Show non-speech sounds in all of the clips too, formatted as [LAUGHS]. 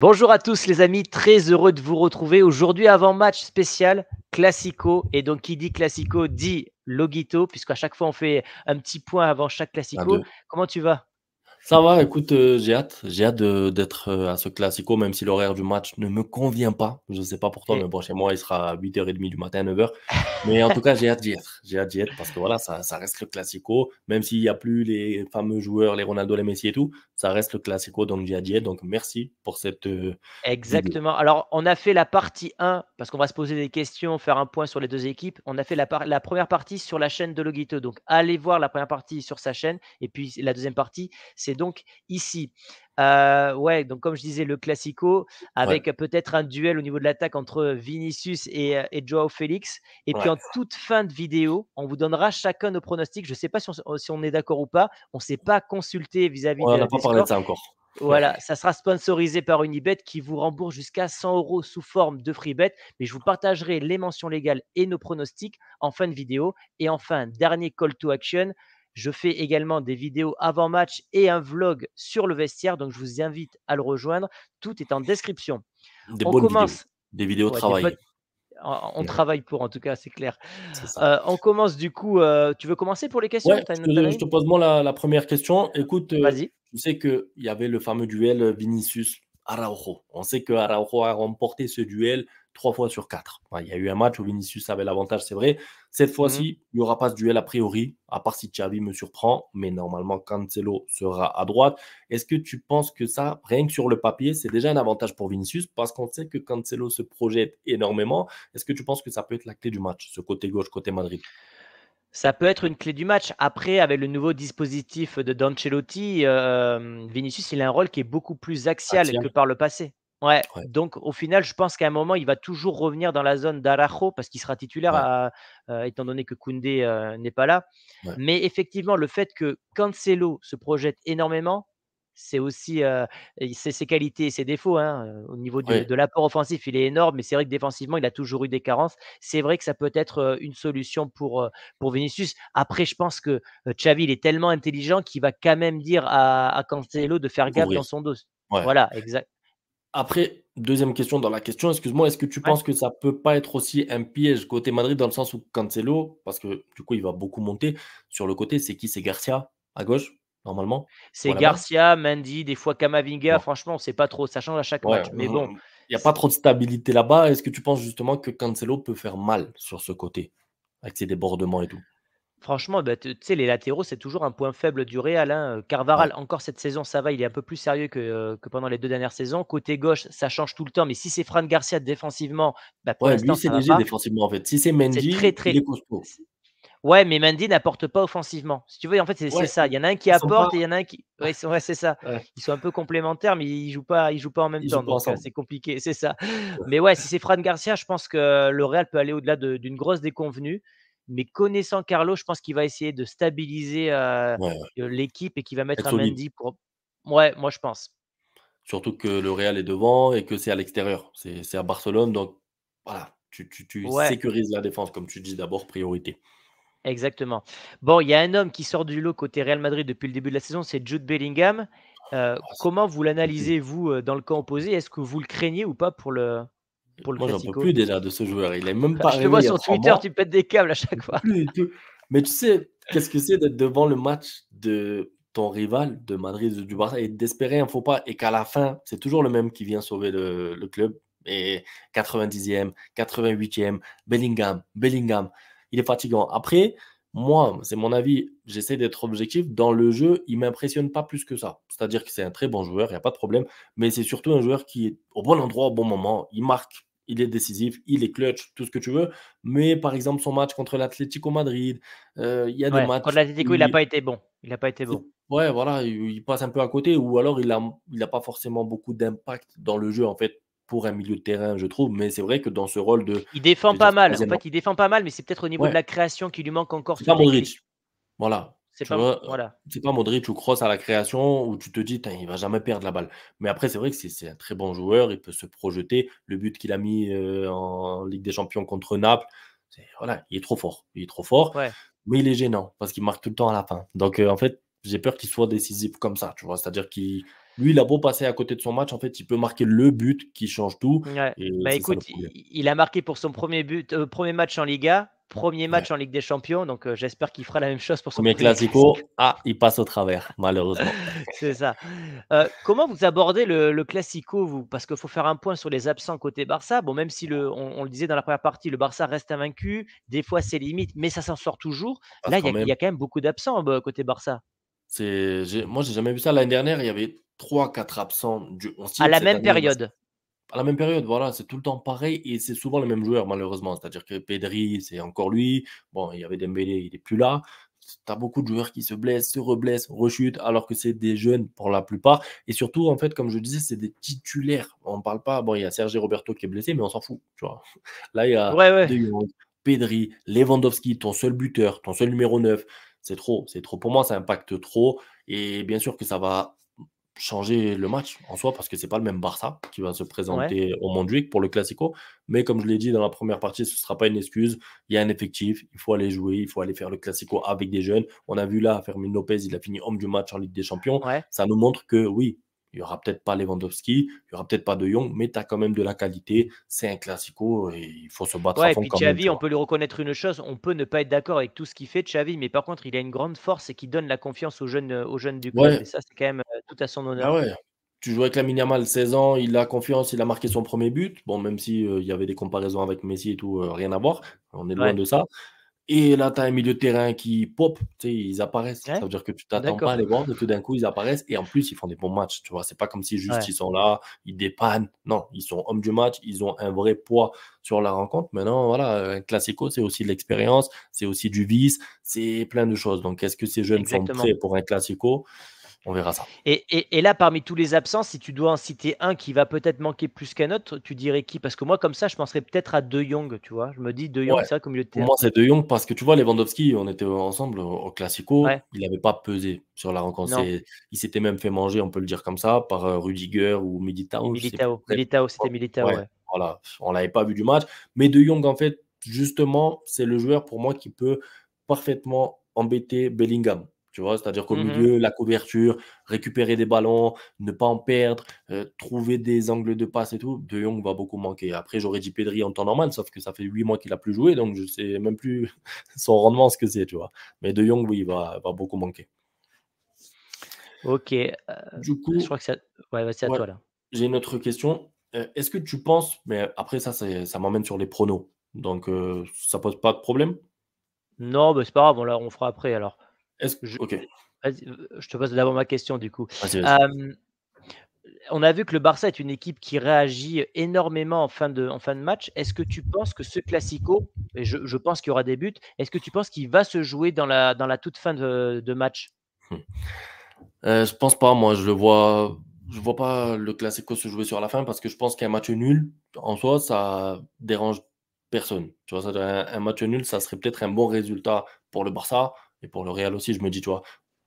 Bonjour à tous les amis, très heureux de vous retrouver aujourd'hui avant match spécial Classico. Et donc qui dit Classico dit Logito, puisqu'à chaque fois on fait un petit point avant chaque Classico. Ah, Comment tu vas ça va, écoute, euh, j'ai hâte. J'ai hâte d'être euh, à ce classico, même si l'horaire du match ne me convient pas. Je ne sais pas pour toi, mm. mais bon, chez moi, il sera à 8h30 du matin, 9h. Mais en tout cas, j'ai hâte d'y être. J'ai hâte d'y être parce que voilà, ça, ça reste le classico. Même s'il n'y a plus les fameux joueurs, les Ronaldo, les Messi et tout, ça reste le classico. Donc, j'ai hâte d'y être. Donc, merci pour cette. Euh, Exactement. Alors, on a fait la partie 1 parce qu'on va se poser des questions, faire un point sur les deux équipes. On a fait la, la première partie sur la chaîne de Loguito, Donc, allez voir la première partie sur sa chaîne. Et puis, la deuxième partie, c'est donc ici, ouais, donc comme je disais, le classico avec peut-être un duel au niveau de l'attaque entre Vinicius et, Joao Félix. Et puis en toute fin de vidéo, on vous donnera chacun nos pronostics. Je ne sais pas oh, si on, est d'accord ou pas. On ne s'est pas consulté vis-à-vis. de on n'a pas parlé de ça encore. Voilà, ça sera sponsorisé par Unibet qui vous rembourse jusqu'à 100 euros sous forme de free bet. Mais je vous partagerai les mentions légales et nos pronostics en fin de vidéo. Et enfin, dernier call to action. Je fais également des vidéos avant match et un vlog sur le vestiaire, donc je vous invite à le rejoindre. Tout est en description. on commence... Des vidéos travail. on travaille pour, en tout cas, c'est clair. Euh, on commence du coup. Euh, tu veux commencer pour les questions je, te, pose moi la, première question. Écoute, euh, Tu sais qu'il y avait le fameux duel Vinicius Araujo. On sait que Araujo a remporté ce duel trois fois sur quatre. il y a eu un match où Vinicius avait l'avantage, c'est vrai. Cette mhm. fois-ci, il n'y aura pas ce duel a priori, à part si Xavi me surprend, mais normalement Cancelo sera à droite. Est-ce que tu penses que ça, rien que sur le papier, c'est déjà un avantage pour Vinicius parce qu'on sait que Cancelo se projette énormément. Est-ce que tu penses que ça peut être la clé du match, ce côté gauche, côté Madrid ça peut être une clé du match. Après, avec le nouveau dispositif de Dancelotti, euh, Vinicius, il a un rôle qui est beaucoup plus axial. que par le passé. Ouais. Donc au final, je pense qu'à un moment, il va toujours revenir dans la zone d'Arajo parce qu'il sera titulaire, euh, étant donné que Koundé euh, n'est pas là. Mais effectivement, le fait que Cancelo se projette énormément, c'est aussi euh, ses qualités et ses défauts. Hein, au niveau de, l'apport offensif, il est énorme, mais c'est vrai que défensivement, il a toujours eu des carences. C'est vrai que ça peut être une solution pour, pour Vinicius. Après, je pense que Xavi, il est tellement intelligent qu'il va quand même dire à, à Cancelo de faire gaffe dans son dos. Voilà, exact. Après, deuxième question dans la question, excuse-moi, est-ce que tu penses que ça peut pas être aussi un piège côté Madrid dans le sens où Cancelo, parce que du coup il va beaucoup monter sur le côté, c'est qui C'est Garcia à gauche normalement C'est Garcia, Mendy, des fois Kamavinga. Franchement, on sait pas trop. Ça change à chaque match. Mais bon, il n'y a pas trop de stabilité là-bas. Est-ce que tu penses justement que Cancelo peut faire mal sur ce côté avec ses débordements et tout Franchement, bah, tu sais, les latéraux, c'est toujours un point faible du Real. Hein. Carvaral, encore cette saison, ça va, il est un peu plus sérieux que, que pendant les deux dernières saisons. Côté gauche, ça change tout le temps, mais si c'est Fran Garcia défensivement, bah, pour lui, c'est léger défensivement en fait. Si c'est Mendy, Ouais, mais Mendy n'apporte pas offensivement. Si tu veux, en fait, c'est ça. Il y en a un qui apporte et il y en a un qui. [LAUGHS] Ouais, c'est ça. Ils sont un peu complémentaires, mais ils jouent pas, ils jouent pas en même temps. Donc c'est compliqué, c'est ça. Mais ouais, si c'est Fran Garcia, je pense que le Real peut aller au-delà d'une grosse déconvenue. Mais connaissant Carlo, je pense qu'il va essayer de stabiliser euh, euh, l'équipe et qu'il va mettre un Mendy pour. Ouais, moi je pense. Surtout que le Real est devant et que c'est à l'extérieur. C'est à Barcelone. Donc voilà, tu, sécurises la défense, comme tu dis d'abord, priorité. Exactement. Bon, il y a un homme qui sort du lot côté Real Madrid depuis le début de la saison, c'est Jude Bellingham. Euh, ah, comment vous l'analysez, vous, dans le camp opposé Est-ce que vous le craignez ou pas pour le, pour le Moi, j'en peux plus déjà de ce joueur. Il est même bah, pas. Je te vois sur Twitter, tu pètes des câbles à chaque fois. Mais tu sais, qu'est-ce que c'est d'être devant le match de ton rival de Madrid ou du Barça et d'espérer un faux pas et qu'à la fin, c'est toujours le même qui vient sauver le, le club. Et 90e, 88e, Bellingham, Bellingham. Il est fatigant. Après, moi, c'est mon avis, j'essaie d'être objectif. Dans le jeu, il ne m'impressionne pas plus que ça. C'est-à-dire que c'est un très bon joueur, il n'y a pas de problème. Mais c'est surtout un joueur qui est au bon endroit, au bon moment. Il marque il est décisif, il est clutch, tout ce que tu veux. Mais par exemple, son match contre l'Atlético Madrid, euh, il y a des matchs. Contre l'Atlético, il n'a pas été bon. Il n'a pas été bon. Ouais, voilà, il, passe un peu à côté, ou alors il n'a il a pas forcément beaucoup d'impact dans le jeu, en fait, pour un milieu de terrain, je trouve. Mais c'est vrai que dans ce rôle de. Il défend pas mal. En fait, il défend pas mal, mais c'est peut-être au niveau de la création qu'il lui manque encore. C'est pas Voilà. C'est pas, voilà. pas Modric ou Cross à la création où tu te dis, il va jamais perdre la balle. Mais après, c'est vrai que c'est, un très bon joueur, il peut se projeter. Le but qu'il a mis en Ligue des Champions contre Naples, voilà, il est trop fort. Il est trop fort, mais il est gênant parce qu'il marque tout le temps à la fin. Donc, en fait, j'ai peur qu'il soit décisif comme ça, tu vois. C'est-à-dire qu'il lui, il a beau passer à côté de son match, en fait, il peut marquer le but qui change tout. bah écoute, il a marqué pour son premier but, premier match en Liga, Premier match en Ligue des Champions, donc euh, j'espère qu'il fera la même chose pour son premier classico. Ah, il passe au travers, malheureusement. [LAUGHS] c'est ça. Euh, comment vous abordez le, classico, vous Parce qu'il faut faire un point sur les absents côté Barça. Bon, même si le, on, le disait dans la première partie, le Barça reste invaincu, des fois c'est limite, mais ça s'en sort toujours. Ah, Là, il y, a quand même beaucoup d'absents euh, côté Barça. C'est, moi, j'ai jamais vu ça. L'année dernière, il y avait 3-4 absents du À la même période à la même période, voilà, c'est tout le temps pareil et c'est souvent le même joueur, malheureusement. C'est-à-dire que Pedri, c'est encore lui. Bon, il y avait Dembélé, il n'est plus là. Tu as beaucoup de joueurs qui se blessent, se reblessent, rechutent, alors que c'est des jeunes pour la plupart. Et surtout, en fait, comme je disais, c'est des titulaires. On ne parle pas. Bon, il y a Sergio Roberto qui est blessé, mais on s'en fout. Tu vois. [LAUGHS] Là, il y a Pedri, Lewandowski, ton seul buteur, ton seul numéro 9. C'est trop, c'est trop. Pour moi, ça impacte trop. Et bien sûr que ça va changer le match en soi parce que c'est pas le même Barça qui va se présenter au mondial pour le Classico. Mais comme je l'ai dit dans la première partie, ce sera pas une excuse. Il y a un effectif, il faut aller jouer, il faut aller faire le Classico avec des jeunes. On a vu là Fermin Lopez, il a fini homme du match en Ligue des Champions. Ça nous montre que oui, il n'y aura peut-être pas Lewandowski, il n'y aura peut-être pas De Jong, mais tu as quand même de la qualité. C'est un classico et il faut se battre à fond. Et puis Xavi, on peut lui reconnaître une chose on peut ne pas être d'accord avec tout ce qu'il fait, Xavi, mais par contre, il a une grande force et qui donne la confiance aux jeunes, aux jeunes du club. Et ça, c'est quand même euh, tout à son honneur. Ah tu joues avec la Minamal 16 ans, il a confiance, il a marqué son premier but. Bon, même s'il euh, y avait des comparaisons avec Messi et tout, euh, rien à voir. On est loin de ça. Et là, tu as un milieu de terrain qui pop, ils apparaissent. Ça veut dire que tu t'attends pas à les voir, de tout d'un coup, ils apparaissent. Et en plus, ils font des bons matchs. Tu vois, c'est pas comme si juste ils sont là, ils dépannent. Non, ils sont hommes du match, ils ont un vrai poids sur la rencontre. Maintenant, voilà, un classico, c'est aussi de l'expérience, c'est aussi du vice, c'est plein de choses. Donc, est-ce que ces jeunes sont prêts pour un classico on verra ça. Et, là, parmi tous les absents, si tu dois en citer un qui va peut-être manquer plus qu'un autre, tu dirais qui Parce que moi, comme ça, je penserais peut-être à De Jong, tu vois. Je me dis De Jong, C'est ça, comme milieu de Moi, c'est De Jong parce que tu vois, Lewandowski, on était ensemble au Classico, il n'avait pas pesé sur la rencontre. Il s'était même fait manger, on peut le dire comme ça, par euh, Rudiger ou Militao. Militao, Militao c'était Militao, ouais. Voilà, on l'avait pas vu du match. Mais De Jong, en fait, justement, c'est le joueur pour moi qui peut parfaitement embêter Bellingham c'est-à-dire qu'au mmh milieu, la couverture, récupérer des ballons, ne pas en perdre, euh, trouver des angles de passe et tout, De Jong va beaucoup manquer. Après, j'aurais dit Pedri en temps normal, sauf que ça fait huit mois qu'il a plus joué, donc je ne sais même plus [LAUGHS] son rendement, ce que c'est, tu vois. Mais De Jong, oui, il va, beaucoup manquer. Ok. Euh, du coup, je crois que c'est à, toi là. J'ai une autre question. Euh, est-ce que tu penses, mais après ça, ça m'emmène sur les pronos, donc ça pose pas de problème Non, mais bah, c'est pas grave, là, on fera après alors. Euh, je... te pose d'abord ma question du coup. on a vu que le Barça est une équipe qui réagit énormément en fin de, en fin de match. Est-ce que tu penses que ce classico, et je, pense qu'il y aura des buts, est-ce que tu penses qu'il va se jouer dans la, dans la toute fin de, match hum. euh, Je pense pas, moi. Je le vois. Je vois pas le classico se jouer sur la fin parce que je pense qu'un match nul, en soi, ça dérange personne. Tu vois, un match nul, ça serait peut-être un bon résultat pour le Barça, et pour le Real aussi, je me dis, tu vois,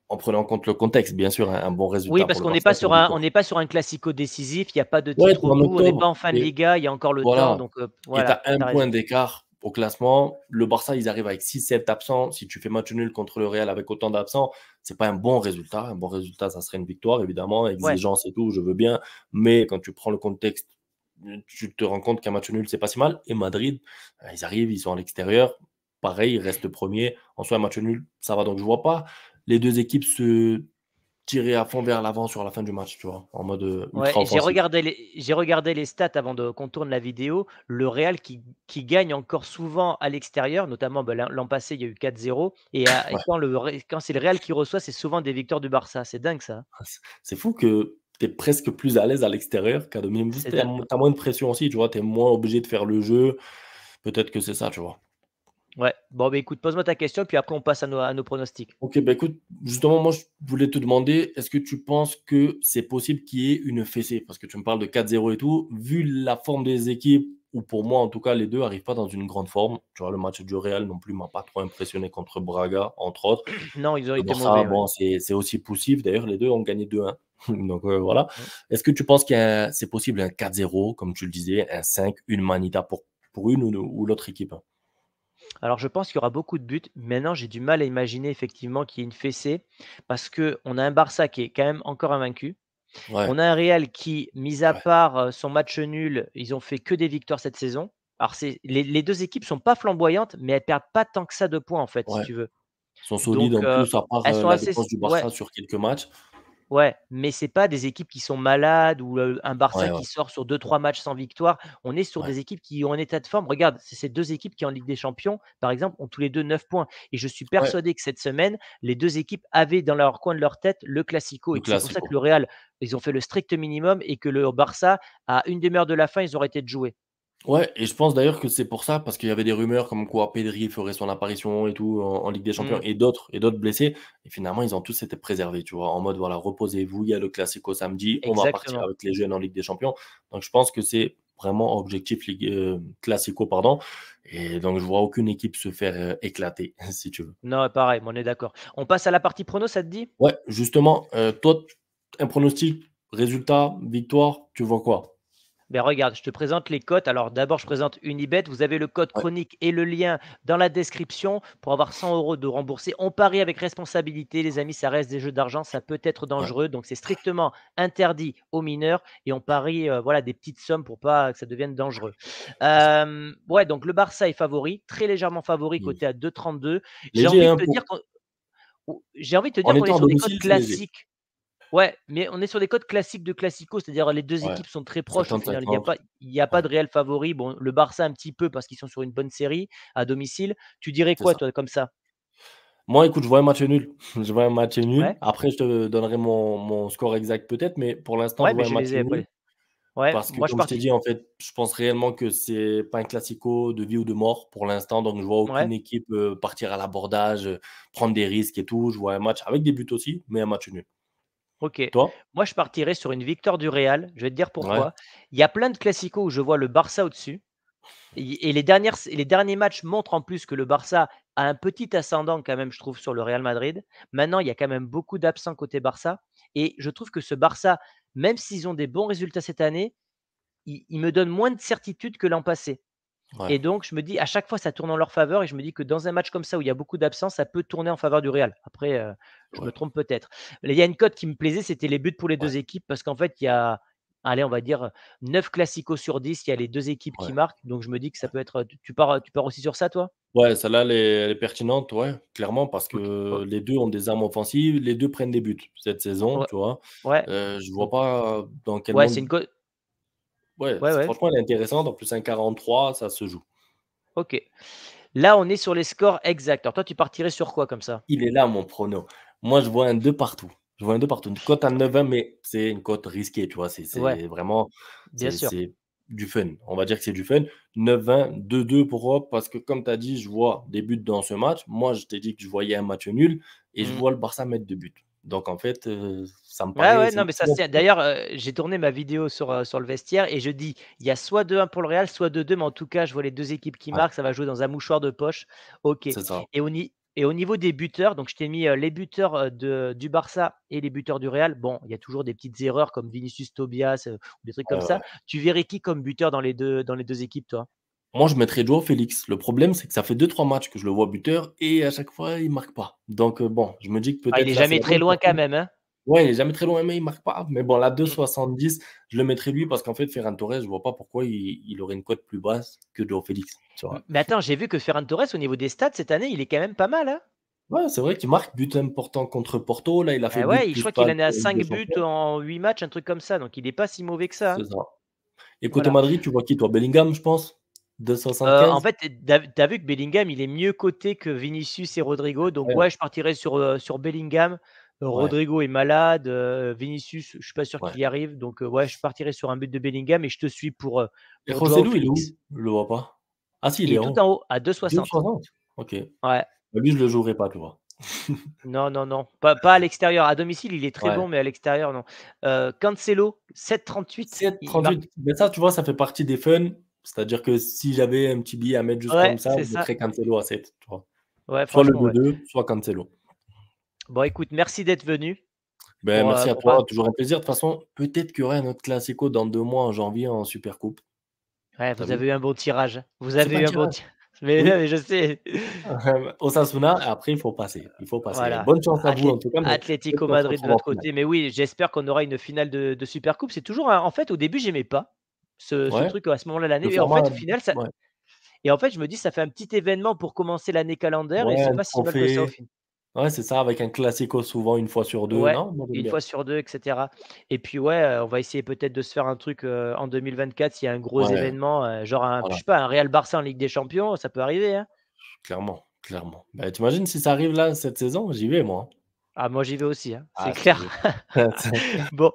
en prenant en compte le contexte, bien sûr, un, bon résultat. Oui, parce qu'on n'est pas, sur un, on pas sur un classico décisif, il n'y a pas de titre au on n'est pas en fin de Liga, il y a encore le temps. Donc, euh, as un point d'écart au classement. Le Barça, ils arrivent avec 6-7 absents. Si tu fais match nul contre le Real avec autant d'absents, n'est pas un bon résultat. Un bon résultat, ça serait une victoire, évidemment, exigence et tout, je veux bien. Mais quand tu prends le contexte, tu te rends compte qu'un match nul, c'est pas si mal. Et Madrid, bah, ils arrivent, ils sont à l'extérieur pareil, il reste premier. En soi, un match nul, ça va. Donc, je vois pas les deux équipes se tirer à fond vers l'avant sur la fin du match, tu vois, en mode euh, ouais, j'ai regardé les j'ai regardé les stats avant de qu'on tourne la vidéo. Le Real qui, qui gagne encore souvent à l'extérieur, notamment bah, l'an passé il y a eu 4-0 et, quand le quand c'est le Real qui reçoit, c'est souvent des victoires du Barça. C'est dingue ça. Ah, c'est fou que tu es presque plus à l'aise à l'extérieur qu'à de même Tu as moins de pression aussi, tu vois, tu es moins obligé de faire le jeu. Peut-être que c'est ça, tu vois. Ouais, bon, bah, écoute, pose-moi ta question, puis après on passe à nos, pronostics. Ok, bah, écoute, justement, moi je voulais te demander, est-ce que tu penses que c'est possible qu'il y ait une fessée Parce que tu me parles de 4-0 et tout, vu la forme des équipes, ou pour moi en tout cas, les deux n'arrivent pas dans une grande forme. Tu vois, le match du Real non plus m'a pas trop impressionné contre Braga, entre autres. [CLEARS THROAT] Non, ils ont été mauvais. Bon, c'est aussi possible, d'ailleurs, les deux ont gagné 2-1. [LAUGHS] Donc euh, voilà. Est-ce que tu penses que c'est possible un 4-0, comme tu le disais, un 5, une manita pour, pour une ou l'autre équipe alors je pense qu'il y aura beaucoup de buts. Maintenant, j'ai du mal à imaginer effectivement qu'il y ait une fessée parce qu'on a un Barça qui est quand même encore invaincu. On a un Real qui, mis à part euh, son match nul, ils ont fait que des victoires cette saison. Alors les, les, deux équipes sont pas flamboyantes, mais elles perdent pas tant que ça de points en fait, si tu veux. Elles sont solides en euh, plus, à part euh, la du Barça sur quelques matchs. Ouais, mais c'est pas des équipes qui sont malades ou un Barça qui sort sur 2-3 matchs sans victoire. On est sur des équipes qui ont un état de forme. Regarde, c'est ces deux équipes qui en Ligue des Champions, par exemple, ont tous les deux 9 points. Et je suis persuadé que cette semaine, les deux équipes avaient dans leur coin de leur tête le Classico. et c'est pour ça que le Real, ils ont fait le strict minimum et que le Barça, à une demi-heure de la fin, ils auraient été joués. Ouais, et je pense d'ailleurs que c'est pour ça, parce qu'il y avait des rumeurs comme quoi Pedri ferait son apparition et tout en, Ligue des Champions mm. et d'autres et d'autres blessés. Et finalement, ils ont tous été préservés, tu vois, en mode voilà, reposez-vous, il y a le Classico samedi, on va partir avec les jeunes en Ligue des Champions. Donc je pense que c'est vraiment objectif ligue, euh, Classico, pardon. Et donc je vois aucune équipe se faire euh, éclater, [LAUGHS] si tu veux. Non, pareil, on est d'accord. On passe à la partie prono, ça te dit Ouais, justement, euh, toi, un pronostic, résultat, victoire, tu vois quoi regarde, je te présente les cotes. Alors d'abord, je présente Unibet. Vous avez le code chronique et le lien dans la description pour avoir 100 euros de remboursé. On parie avec responsabilité, les amis. Ça reste des jeux d'argent, ça peut être dangereux. Donc c'est strictement interdit aux mineurs et on parie euh, voilà des petites sommes pour pas que ça devienne dangereux. Euh, ouais, donc le Barça est favori, très légèrement favori, mmh. côté à 2,32. Hein, j'ai envie de te dire qu'on est sur des codes classiques. Ouais, mais on est sur des codes classiques de classico, c'est-à-dire les deux équipes sont très proches. Il n'y a, pas, de réel favori. Bon, le Barça un petit peu parce qu'ils sont sur une bonne série à domicile. Tu dirais quoi, toi, comme ça moi, écoute, je vois un match nul. [LAUGHS] Je vois un match nul. Après, je te donnerai mon, score exact peut-être, mais pour l'instant, je vois un match nul. parce que moi, comme je, t'ai dit, en fait, je pense réellement que c'est pas un classico de vie ou de mort pour l'instant. Donc, je vois aucune équipe euh, partir à l'abordage, euh, prendre des risques et tout. Je vois un match avec des buts aussi, mais un match nul. Ok. Moi, je partirais sur une victoire du Real. Je vais te dire pourquoi. Il y a plein de classicos où je vois le Barça au-dessus. Et les, derniers matchs montrent en plus que le Barça a un petit ascendant quand même, je trouve, sur le Real Madrid. Maintenant, il y a quand même beaucoup d'absents côté Barça. Et je trouve que ce Barça, même s'ils ont des bons résultats cette année, il me donne moins de certitude que l'an passé. Et donc, je me dis, à chaque fois, ça tourne en leur faveur. Et je me dis que dans un match comme ça, où il y a beaucoup d'absence, ça peut tourner en faveur du Real. Après, euh, je me trompe peut-être. Il y a une cote qui me plaisait, c'était les buts pour les deux équipes. Parce qu'en fait, il y a, allez, on va dire 9 classicos sur 10. Il y a les deux équipes qui marquent. Donc, je me dis que ça peut être. Tu pars, tu pars aussi sur ça, toi Ouais, celle-là, elle, est pertinente, ouais, clairement, parce que les deux ont des armes offensives. Les deux prennent des buts cette saison, tu vois. Ouais. Euh, je vois pas dans quel Ouais, c'est une cote Ouais, franchement, elle est intéressante. En plus, un 43, ça se joue. Ok. Là, on est sur les scores exacts. Alors, toi, tu partirais sur quoi comme ça Il est là, mon prono. Moi, je vois un 2 partout. Je vois un 2 partout. Une cote à 9 1 mais c'est une cote risquée, tu vois. C'est vraiment. Bien Du fun. On va dire que c'est du fun. 9 1 2-2 pour parce que comme tu as dit, je vois des buts dans ce match. Moi, je t'ai dit que je voyais un match nul et je mmh. vois le Barça mettre deux buts. Donc en fait, ça me paraît. D'ailleurs, j'ai tourné ma vidéo sur, sur le vestiaire et je dis il y a soit 2-1 pour le Real, soit 2-2, mais en tout cas, je vois les deux équipes qui marquent, ça va jouer dans un mouchoir de poche. Ok. Et, et au niveau des buteurs, donc je t'ai mis les buteurs de, du Barça et les buteurs du Real. Bon, il y a toujours des petites erreurs comme Vinicius Tobias ou des trucs comme ça. Tu verrais qui comme buteur dans les deux, dans les deux équipes, toi moi, je mettrais Joao Félix. Le problème, c'est que ça fait 2-3 matchs que je le vois buteur et à chaque fois, il ne marque pas. Donc, euh, bon, je me dis que peut-être. Ah, il n'est jamais très loin quand même. Hein ouais, il n'est jamais très loin, mais il ne marque pas. Mais bon, la 2,70, mm. je le mettrais lui parce qu'en fait, Ferran Torres, je ne vois pas pourquoi il, aurait une cote plus basse que Joao Félix. Mais attends, j'ai vu que Ferran Torres, au niveau des stats, cette année, il est quand même pas mal. Hein ouais, c'est vrai qu'il marque but important contre Porto. Là, il a fait. Ah ouais, je crois qu'il en a 5 euh, buts en 8 matchs, un truc comme ça. Donc, il n'est pas si mauvais que ça. Hein. C'est ça. Et côté Madrid, tu vois qui, toi Bellingham, je pense euh, en fait, tu vu que Bellingham, il est mieux coté que Vinicius et Rodrigo. Donc, ouais, je partirais sur, euh, sur Bellingham. Euh, Rodrigo est malade, Vinicius, je suis pas sûr qu'il y arrive, donc ouais, je partirais sur un but de Bellingham et je te suis pour. Et il est où Je le vois pas. Ah si, il, est, tout en haut, à 2,60. Ok. Ouais. Bah, lui, je le jouerai pas, tu vois. [LAUGHS] non, non, non, pas, à l'extérieur. À domicile, il est très bon, mais à l'extérieur, non. Cancelo, 7,38. 7,38. Mais ça, tu vois, ça fait partie des fun c'est-à-dire que si j'avais un petit billet à mettre juste comme ça, je mettrais Cancelo à 7. Ouais, soit le 2-2, soit Cancelo. Bon, écoute, merci d'être venu. Ben, merci euh, à toi, toujours un plaisir. De toute façon, peut-être qu'il y aura un autre Classico dans deux mois en janvier en Super Coupe. Ouais, vous avez eu un bon tirage. Vous avez eu un bon tirage. [LAUGHS] Mais, je sais. Au [LAUGHS] Osasuna, après, il faut passer. Il faut passer. Bonne chance à vous, en tout cas. Atlético Madrid de l'autre côté. Mais oui, j'espère qu'on aura une finale de, de Super Coupe. C'est toujours, un... en fait, au début, j'aimais pas ce, truc à ce moment-là de l'année. et en fait, au final, ça. Et en fait, je me dis, ça fait un petit événement pour commencer l'année calendaire ouais, et c'est pas si mal ça au final. Ouais, c'est ça, avec un classico souvent une fois sur deux. non une fois sur deux, etc. Et puis, ouais, on va essayer peut-être de se faire un truc euh, en 2024 s'il y a un gros événement, euh, genre un, je sais pas, un Real Barça en Ligue des Champions, ça peut arriver. Hein. Clairement, clairement. Bah, tu imagines si ça arrive là cette saison J'y vais, moi. Ah, moi j'y vais aussi, hein, c'est ah, clair. [LAUGHS] [LAUGHS] bon,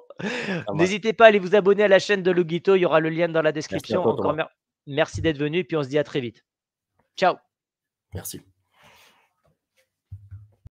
n'hésitez pas à aller vous abonner à la chaîne de Logito, il y aura le lien dans la description. Merci merci d'être venu et puis on se dit à très vite. Ciao. Merci.